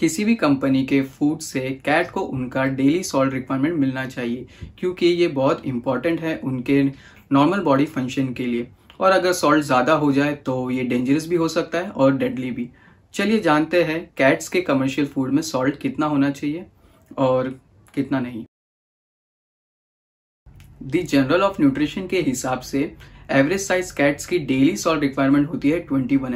किसी भी कंपनी के फूड से कैट को उनका डेली सॉल्ट रिक्वायरमेंट मिलना चाहिए क्योंकि ये बहुत इंपॉर्टेंट है उनके नॉर्मल बॉडी फंक्शन के लिए और अगर सॉल्ट ज़्यादा हो जाए तो ये डेंजरस भी हो सकता है और डेडली भी चलिए जानते हैं कैट्स के कमर्शियल फूड में सॉल्ट कितना होना चाहिए और कितना नहीं दी जनरल ऑफ न्यूट्रिशन के हिसाब से एवरेज साइज कैट्स की डेली सॉल्ट रिक्वायरमेंट होती है 21 वन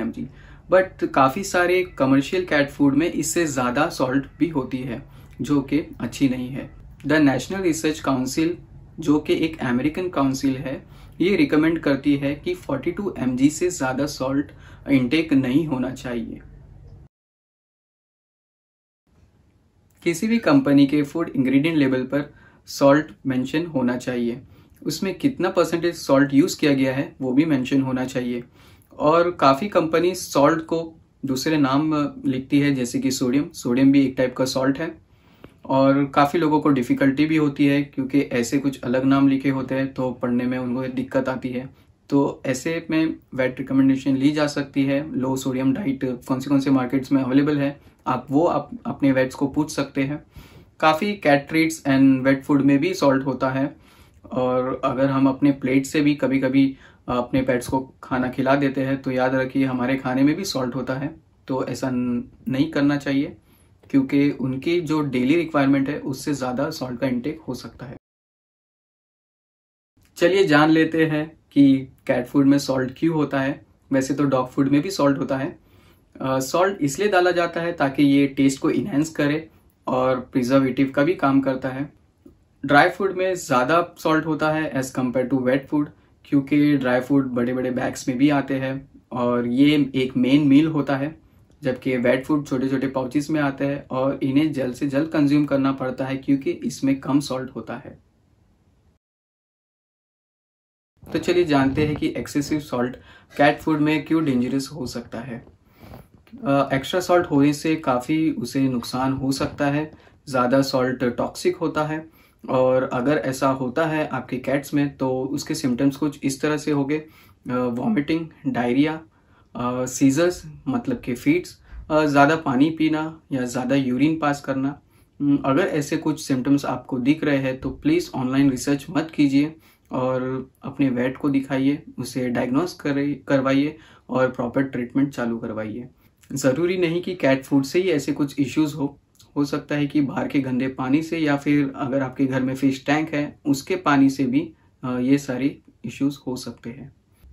बट काफ़ी सारे कमर्शियल कैट फूड में इससे ज़्यादा सॉल्ट भी होती है जो कि अच्छी नहीं है द नेशनल रिसर्च काउंसिल जो कि एक अमेरिकन काउंसिल है ये रिकमेंड करती है कि 42 टू से ज़्यादा सॉल्ट इनटेक नहीं होना चाहिए किसी भी कंपनी के फूड इंग्रेडिएंट लेवल पर सॉल्ट मेंशन होना चाहिए उसमें कितना परसेंटेज सॉल्ट यूज़ किया गया है वो भी मेंशन होना चाहिए और काफ़ी कंपनी सॉल्ट को दूसरे नाम लिखती है जैसे कि सोडियम सोडियम भी एक टाइप का सॉल्ट है और काफ़ी लोगों को डिफ़िकल्टी भी होती है क्योंकि ऐसे कुछ अलग नाम लिखे होते हैं तो पढ़ने में उनको दिक्कत आती है तो ऐसे में वेट रिकमेंडेशन ली जा सकती है लो सोडियम डाइट कौन से कौन से मार्केट्स में अवेलेबल है आप वो आप अपने वेट्स को पूछ सकते हैं काफ़ी cat treats and wet food में भी सॉल्ट होता है और अगर हम अपने प्लेट से भी कभी कभी अपने पेट्स को खाना खिला देते हैं तो याद रखिए हमारे खाने में भी सॉल्ट होता है तो ऐसा नहीं करना चाहिए क्योंकि उनकी जो डेली रिक्वायरमेंट है उससे ज़्यादा सॉल्ट का इंटेक हो सकता है चलिए जान लेते हैं कि कैट फूड में सॉल्ट क्यों होता है वैसे तो डॉग फूड में भी सॉल्ट होता है सॉल्ट इसलिए डाला जाता है ताकि ये टेस्ट को इन्हेंस करे और प्रिजर्वेटिव का भी काम करता है ड्राई फूड में ज़्यादा सॉल्ट होता है as compare to wet food क्योंकि ड्राई फूड बड़े बड़े बैग्स में भी आते हैं और ये एक मेन मील होता है जबकि वेट फूड छोटे छोटे पाउचिस में आते हैं और इन्हें जल्द से जल्द कंज्यूम करना पड़ता है क्योंकि इसमें कम सॉल्ट होता है तो चलिए जानते हैं कि एक्सेसिव सॉल्ट कैट फूड में क्यों डेंजरस हो सकता है एक्स्ट्रा सॉल्ट होने से काफ़ी उसे नुकसान हो सकता है ज़्यादा सॉल्ट टॉक्सिक होता है और अगर ऐसा होता है आपके कैट्स में तो उसके सिम्टम्स कुछ इस तरह से होंगे वॉमिटिंग डायरिया सीजर्स मतलब कि फीड्स ज़्यादा पानी पीना या ज़्यादा यूरिन पास करना अगर ऐसे कुछ सिम्टम्स आपको दिख रहे हैं तो प्लीज़ ऑनलाइन रिसर्च मत कीजिए और अपने वेट को दिखाइए उसे डायग्नोस करवाइए और प्रॉपर ट्रीटमेंट चालू करवाइए ज़रूरी नहीं कि कैट फूड से ही ऐसे कुछ इश्यूज हो हो सकता है कि बाहर के गंदे पानी से या फिर अगर आपके घर में फिश टैंक है उसके पानी से भी ये सारी इश्यूज हो सकते हैं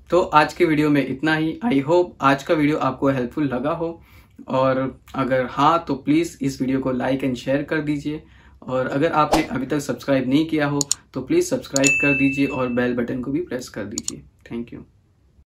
तो आज के वीडियो में इतना ही आई होप आज का वीडियो आपको हेल्पफुल लगा हो और अगर हाँ तो प्लीज़ इस वीडियो को लाइक एंड शेयर कर दीजिए और अगर आपने अभी तक सब्सक्राइब नहीं किया हो तो प्लीज़ सब्सक्राइब कर दीजिए और बेल बटन को भी प्रेस कर दीजिए थैंक यू